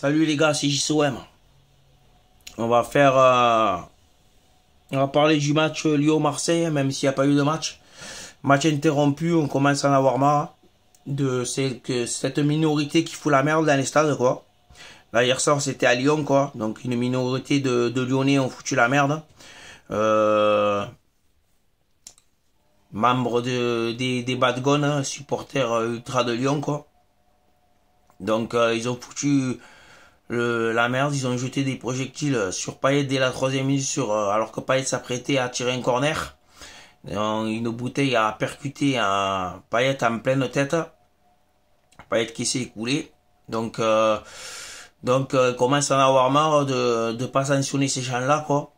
Salut les gars, c'est JSOM. On va faire... Euh, on va parler du match Lyon-Marseille, hein, même s'il n'y a pas eu de match. Match interrompu, on commence à en avoir marre. De que, cette minorité qui fout la merde dans les stades, quoi. Là, hier soir, c'était à Lyon, quoi. Donc, une minorité de, Lyonnais ont foutu la merde. Euh, membre de, des, des Badgones, hein, supporters euh, ultra de Lyon, quoi. Donc euh, ils ont foutu la merde, ils ont jeté des projectiles euh, sur Payet dès la troisième minute sur, euh, alors que Payet s'apprêtait à tirer un corner. Une bouteille a percuté un Payet en pleine tête. Payet qui s'est écoulé. Donc, euh, donc commence à en avoir marre de ne pas sanctionner ces gens-là, quoi.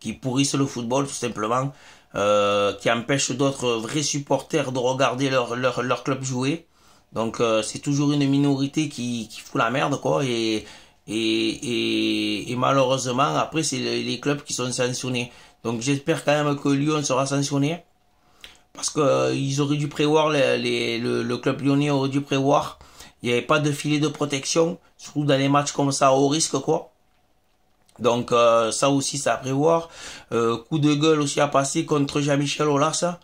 Qui pourrissent le football, tout simplement. qui empêchent d'autres vrais supporters de regarder leur, leur, leur club jouer. Donc euh, c'est toujours une minorité qui, fout la merde quoi et et, et, malheureusement après c'est les clubs qui sont sanctionnés. Donc j'espère quand même que Lyon sera sanctionné parce que euh, ils auraient dû prévoir le, club lyonnais aurait dû prévoir il n'y avait pas de filet de protection surtout dans les matchs comme ça au risque quoi. Donc euh, ça aussi ça à prévoir. coup de gueule aussi à passer contre Jean-Michel Aulas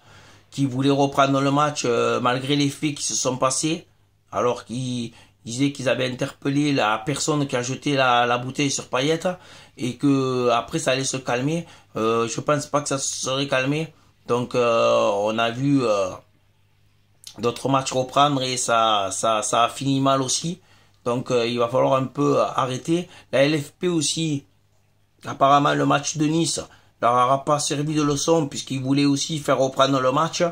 qui voulaient reprendre le match euh, malgré les faits qui se sont passés, alors qu'ils disaient qu'ils avaient interpellé la personne qui a jeté la, bouteille sur Payette et que après ça allait se calmer. Euh, je pense pas que ça se serait calmé. Donc euh, on a vu d'autres matchs reprendre et ça, ça, ça a fini mal aussi. Donc il va falloir un peu arrêter. La LFP aussi, apparemment le match de Nice, leur pas servi de leçon puisqu'il voulait aussi faire reprendre le match.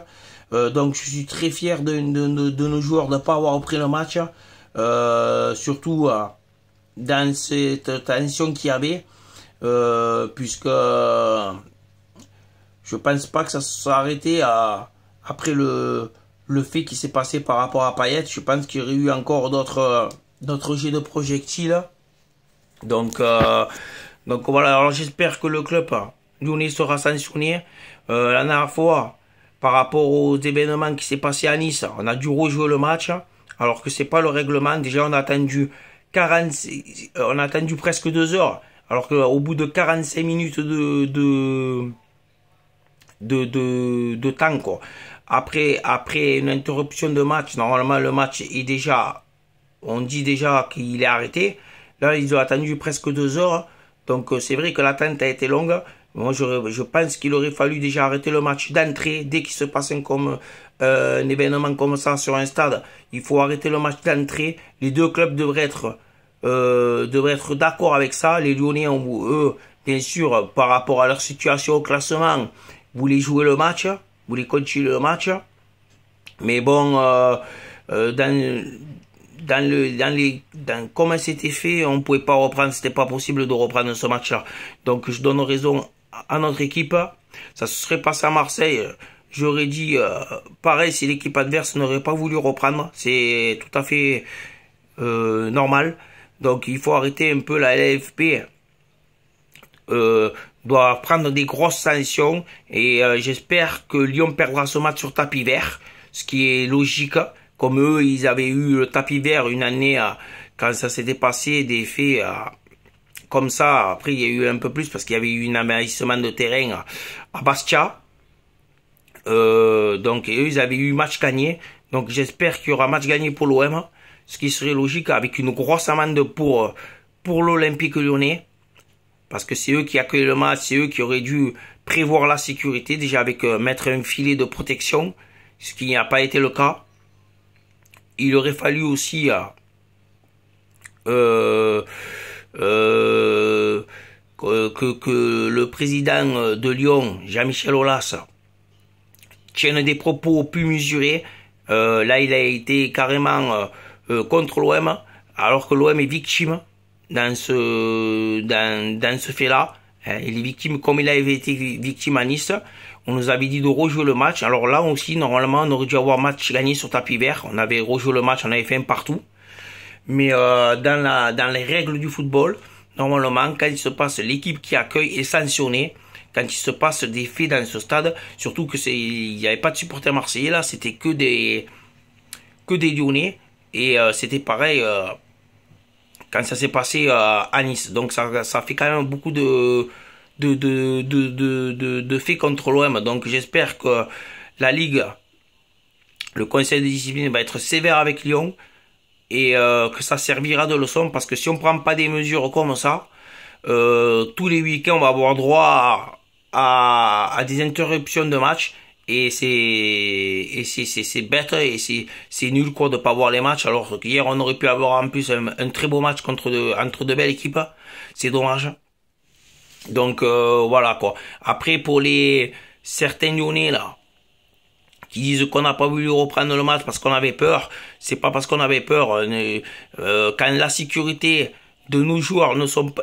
Euh, donc je suis très fier de, nos joueurs de ne pas avoir repris le match. Euh, surtout euh, dans cette tension qu'il y avait. puisque je pense pas que ça se arrêté à, après le, le fait qui s'est passé par rapport à Payet. Je pense qu'il y aurait eu encore d'autres d'autres jets de projectiles. Donc, donc voilà, alors j'espère que le club... Younes sera sans Euh, la dernière fois, par rapport aux événements qui s'est passé à Nice, on a dû rejouer le match, hein, alors que c'est pas le règlement. Déjà, on a attendu euh, on a attendu presque deux heures, alors qu'au bout de 45 minutes de, de, de, de, temps, Après, après une interruption de match, normalement, le match est déjà, on dit déjà qu'il est arrêté. Là, ils ont attendu presque deux heures. Donc, euh, c'est vrai que l'attente a été longue. Moi, je, je pense qu'il aurait fallu déjà arrêter le match d'entrée dès qu'il se passe un, comme, euh, un événement comme ça sur un stade. Il faut arrêter le match d'entrée. Les deux clubs devraient être euh, devraient être d'accord avec ça. Les Lyonnais, ont, eux, bien sûr, par rapport à leur situation au classement, voulaient jouer le match, voulaient continuer le match. Mais bon, euh, euh, dans, dans le, dans les, dans comment c'était fait, on pouvait pas reprendre, c'était pas possible de reprendre ce match-là. Donc, je donne raison à notre équipe. Ça se serait passé à Marseille. J'aurais dit euh, pareil si l'équipe adverse n'aurait pas voulu reprendre. C'est tout à fait euh, normal. Donc il faut arrêter un peu la LFP. Euh, doit prendre des grosses sanctions et j'espère que Lyon perdra ce match sur tapis vert, ce qui est logique. Comme eux, ils avaient eu le tapis vert une année quand ça s'était passé des faits comme ça. Après, il y a eu un peu plus parce qu'il y avait eu un amérissement de terrain à, Bastia. Euh, donc, eux, ils avaient eu match gagné. Donc, j'espère qu'il y aura match gagné pour l'OM. Ce qui serait logique avec une grosse amende pour, pour l'Olympique lyonnais. Parce que c'est eux qui accueillent le match, c'est eux qui auraient dû prévoir la sécurité, déjà avec euh, mettre un filet de protection, ce qui n'a pas été le cas. Il aurait fallu aussi euh, euh euh, que, le président de Lyon, Jean-Michel Aulas, tienne des propos plus mesurés. Euh, là, il a été carrément euh, contre l'OM, alors que l'OM est victime dans ce, dans, ce fait-là. Hein, il est victime comme il avait été victime à Nice. On nous avait dit de rejouer le match. Alors là aussi, normalement, on aurait dû avoir match gagné sur tapis vert. On avait rejoué le match, on avait fait un partout. Mais euh, dans, la, dans les règles du football, normalement, quand il se passe, l'équipe qui accueille est sanctionnée quand il se passe des faits dans ce stade, surtout que c'est il n'y avait pas de supporters marseillais là, c'était que des que des Lyonnais et euh, c'était pareil euh, quand ça s'est passé euh, à Nice. Donc ça, ça fait quand même beaucoup de de, de, de, de faits contre l'OM. Donc j'espère que la Ligue, le Conseil de discipline va être sévère avec Lyon et euh, que ça servira de leçon parce que si on prend pas des mesures comme ça, euh, tous les week-ends on va avoir droit à, à, des interruptions de match et c'est c'est bête et c'est nul quoi de pas voir les matchs alors qu'hier on aurait pu avoir en plus un, très beau match contre entre de belles équipes, c'est dommage. Donc euh, voilà quoi. Après pour les certaines Lyonnais là, qui disent qu'on n'a pas voulu reprendre le match parce qu'on avait peur. C'est pas parce qu'on avait peur. Euh, euh, quand la sécurité de nos joueurs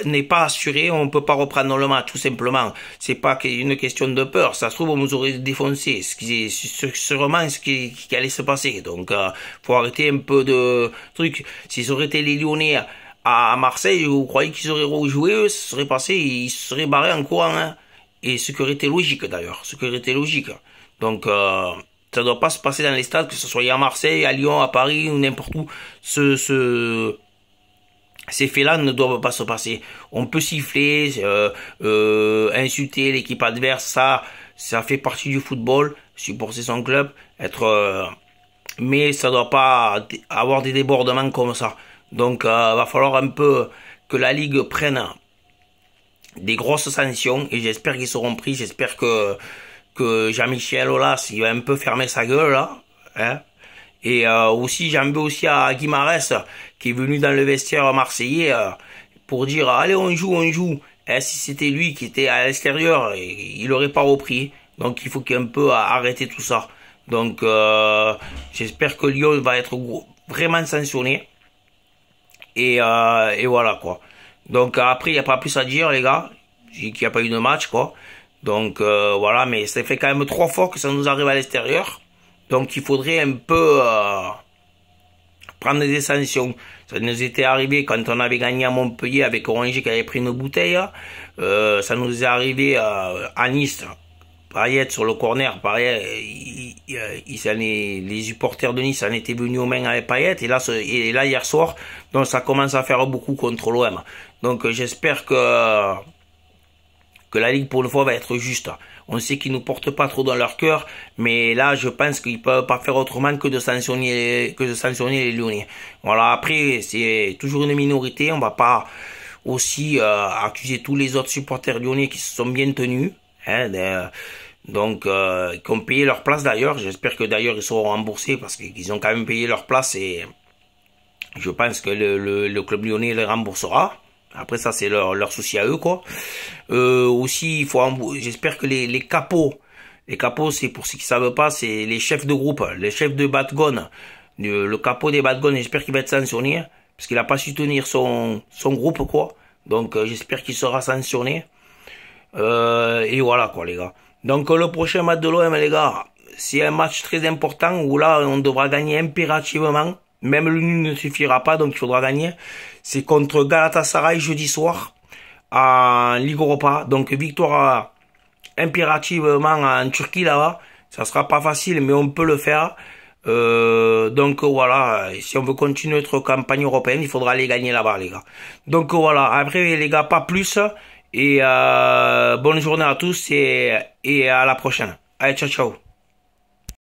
n'est pas assurée, on peut pas reprendre le match, tout simplement. C'est pas une question de peur. Ça se trouve, on nous aurait défoncé. Ce qui est sûrement ce qui, qui allait se passer. Donc, euh, faut arrêter un peu de trucs. S'ils auraient été les Lyonnais à Marseille, vous croyez qu'ils auraient rejoué, eux, ça serait passé, ils seraient barrés en courant. Hein. Et ce qui aurait logique d'ailleurs, ce qui aurait logique. Donc, euh, ça doit pas se passer dans les stades, que ce soit à Marseille, à Lyon, à Paris ou n'importe où. Ce, ce, ces faits-là ne doivent pas se passer. On peut siffler, euh, euh, insulter l'équipe adverse, ça, ça fait partie du football. Supporter son club, être, euh, mais ça ne doit pas avoir des débordements comme ça. Donc, va falloir un peu que la ligue prenne des grosses sanctions et j'espère qu'ils seront pris. J'espère que que Jean-Michel Olas il va un peu fermer sa gueule, là. Hein et euh, aussi, j'en veux aussi à Guimarès, qui est venu dans le vestiaire marseillais euh, pour dire Allez, on joue, on joue. Et hein, si c'était lui qui était à l'extérieur, il aurait pas repris. Donc il faut qu'il un peu arrêter tout ça. Donc euh, j'espère que Lyon va être vraiment sanctionné. Et, et voilà quoi. Donc après, il n'y a pas plus à dire, les gars. Qu'il n'y a pas eu de match quoi. Donc euh, voilà, mais ça fait quand même trois fois que ça nous arrive à l'extérieur. Donc il faudrait un peu euh, prendre des sanctions. Ça nous était arrivé quand on avait gagné à Montpellier avec Orange qui avait pris nos bouteilles. Euh, ça nous est arrivé à Nice. Payet sur le corner, Pareil, il, les supporters de Nice en étaient venus aux mains avec Payet et là, et là hier soir, donc ça commence à faire beaucoup contre l'OM. Donc j'espère que que la Ligue pour le fois va être juste. On sait qu'ils ne portent pas trop dans leur cœur, mais là je pense qu'ils peuvent pas faire autrement que de sanctionner que de sanctionner les Lyonnais. Voilà, après c'est toujours une minorité, on va pas aussi euh, accuser tous les autres supporters lyonnais qui se sont bien tenus. Hein, donc, euh, qui ont payé leur place d'ailleurs. J'espère que d'ailleurs ils seront remboursés parce qu'ils ont quand même payé leur place et je pense que le, le club lyonnais les remboursera. Après ça, c'est leur, leur souci à eux, quoi. Euh, aussi, il faut j'espère que les, les capots, les capots, c'est pour ceux qui savent pas, c'est les chefs de groupe, les chefs de Batgon euh, Le, capot des Batgon j'espère qu'il va être sanctionné, parce qu'il n'a pas su tenir son, son groupe, quoi. Donc, euh, j'espère qu'il sera sanctionné. et voilà, quoi, les gars. Donc, le prochain match de l'OM, les gars, c'est un match très important où là, on devra gagner impérativement même le nul ne suffira pas, donc il faudra gagner. C'est contre Galatasaray jeudi soir en Ligue Europa. Donc victoire impérativement en Turquie là-bas. Ça sera pas facile, mais on peut le faire. Euh, donc voilà, si on veut continuer notre campagne européenne, il faudra aller gagner là-bas, les gars. Donc voilà, après les gars, pas plus. Et euh, bonne journée à tous et, et à la prochaine. Allez, ciao, ciao.